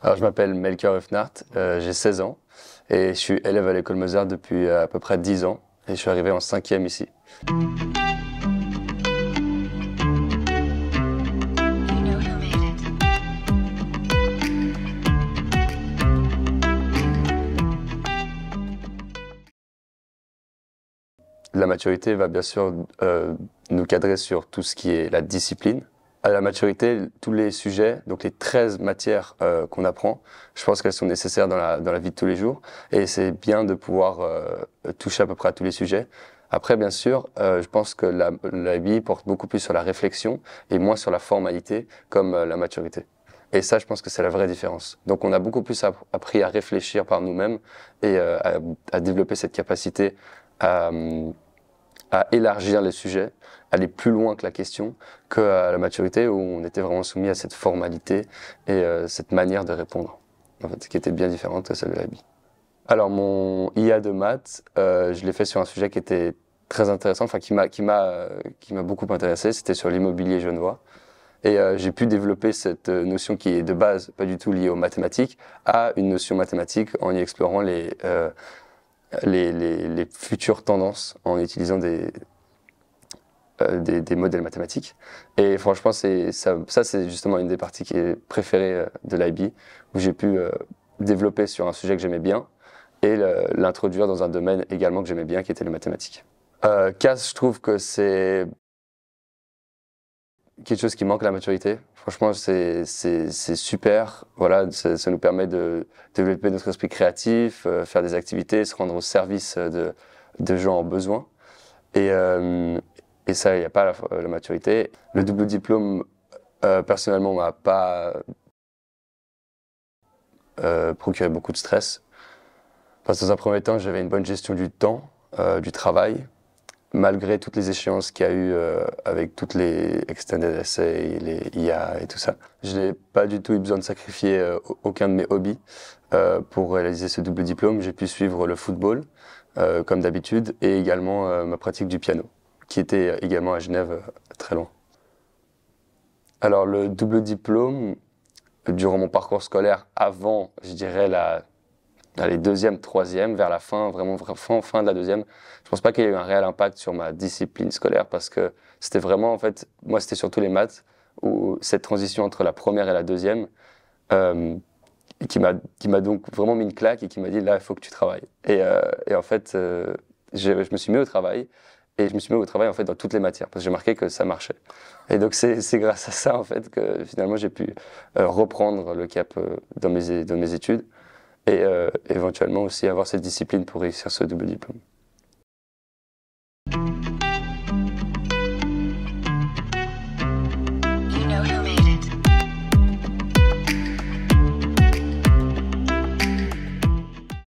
Alors, je m'appelle Melchior Huffnart, euh, j'ai 16 ans et je suis élève à l'école Mozart depuis euh, à peu près 10 ans et je suis arrivé en 5e ici. La maturité va bien sûr euh, nous cadrer sur tout ce qui est la discipline, à la maturité, tous les sujets, donc les 13 matières euh, qu'on apprend, je pense qu'elles sont nécessaires dans la, dans la vie de tous les jours. Et c'est bien de pouvoir euh, toucher à peu près à tous les sujets. Après, bien sûr, euh, je pense que la, vie porte beaucoup plus sur la réflexion et moins sur la formalité, comme la maturité. Et ça, je pense que c'est la vraie différence. Donc, on a beaucoup plus appris à réfléchir par nous-mêmes et à, à, développer cette capacité à hum, à élargir les sujets, aller plus loin que la question, que à euh, la maturité où on était vraiment soumis à cette formalité et euh, cette manière de répondre, en fait, qui était bien différente de celle de la Alors mon IA de maths, euh, je l'ai fait sur un sujet qui était très intéressant, enfin qui m'a qui m'a qui m'a beaucoup intéressé. C'était sur l'immobilier genevois. Et j'ai pu développer cette notion qui est de base pas du tout liée aux mathématiques à une notion mathématique en y explorant les les, futures tendances en utilisant euh, des, des, modèles mathématiques. Et franchement, c'est ça, c'est justement une des parties qui est préférée euh, de l'IB, où j'ai pu euh, développer sur un sujet que j'aimais bien et l'introduire dans un domaine également que j'aimais bien, qui était les mathématiques. Euh, CAS, je trouve que c'est quelque chose qui manque la maturité. Franchement, c'est super. Voilà, ça, nous permet de développer notre esprit créatif, euh, faire des activités, se rendre au service euh, de, gens en besoin. Et, euh, ça, il n'y a pas la, maturité. Le double diplôme, euh, personnellement, m'a pas procuré beaucoup de stress. Parce que dans un premier temps, j'avais une bonne gestion du temps, du travail malgré toutes les échéances qu'il y a eu euh, avec toutes les extended essays, les IA et tout ça. Je n'ai pas du tout eu besoin de sacrifier euh, aucun de mes hobbies euh, pour réaliser ce double diplôme. J'ai pu suivre le football, comme d'habitude, et également ma pratique du piano, qui était également à Genève, très loin. Alors le double diplôme, durant mon parcours scolaire, avant, je dirais, la dans les deuxième, troisième, vers la fin, vraiment, fin, fin de la deuxième. Je pense pas qu'il y ait eu un réel impact sur ma discipline scolaire parce que c'était vraiment, en fait, moi, c'était surtout les maths où cette transition entre la première et la deuxième, euh, qui m'a donc vraiment mis une claque et qui m'a dit là il faut que tu travailles et, euh, en fait euh, je, me suis mis au travail et je me suis mis au travail en fait dans toutes les matières parce que j'ai marqué que ça marchait et donc c'est grâce à ça en fait que finalement j'ai pu reprendre le cap dans dans mes études et euh, éventuellement aussi avoir cette discipline pour réussir ce double diplôme.